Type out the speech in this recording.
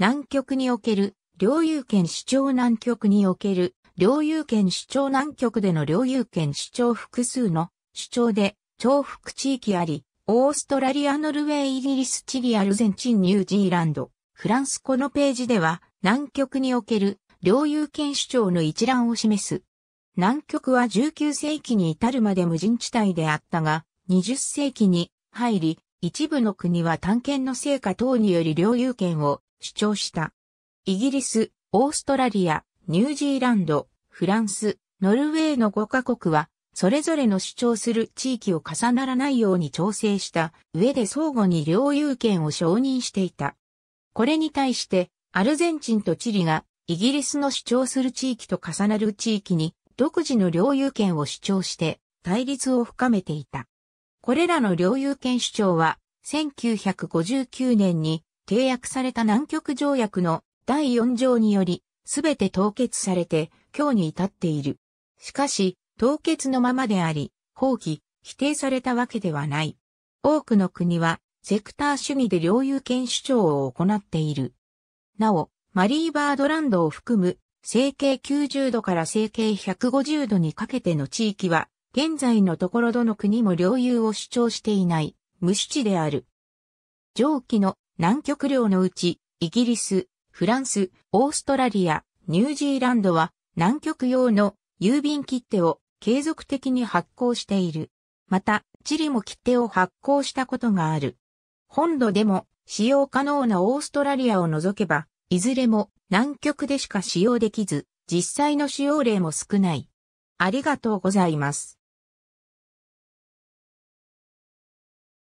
南極における領有権主張南極における領有権主張南極での領有権主張複数の主張で重複地域あり、オーストラリア、ノルウェー、イギリス、チリ、アルゼンチン、ニュージーランド、フランスこのページでは南極における領有権主張の一覧を示す。南極は19世紀に至るまで無人地帯であったが、20世紀に入り、一部の国は探検の成果等により領有権を主張した。イギリス、オーストラリア、ニュージーランド、フランス、ノルウェーの5カ国は、それぞれの主張する地域を重ならないように調整した上で相互に領有権を承認していた。これに対して、アルゼンチンとチリがイギリスの主張する地域と重なる地域に独自の領有権を主張して対立を深めていた。これらの領有権主張は1959年に締約された南極条約の第4条により、すべて凍結されて、今日に至っている。しかし、凍結のままであり、放棄、否定されたわけではない。多くの国は、セクター主義で領有権主張を行っている。なお、マリーバードランドを含む、整形90度から整形150度にかけての地域は、現在のところどの国も領有を主張していない、無主地である。上記の南極領のうち、イギリス、フランス、オーストラリア、ニュージーランドは南極用の郵便切手を継続的に発行している。また、チリも切手を発行したことがある。本土でも使用可能なオーストラリアを除けば、いずれも南極でしか使用できず、実際の使用例も少ない。ありがとうございます。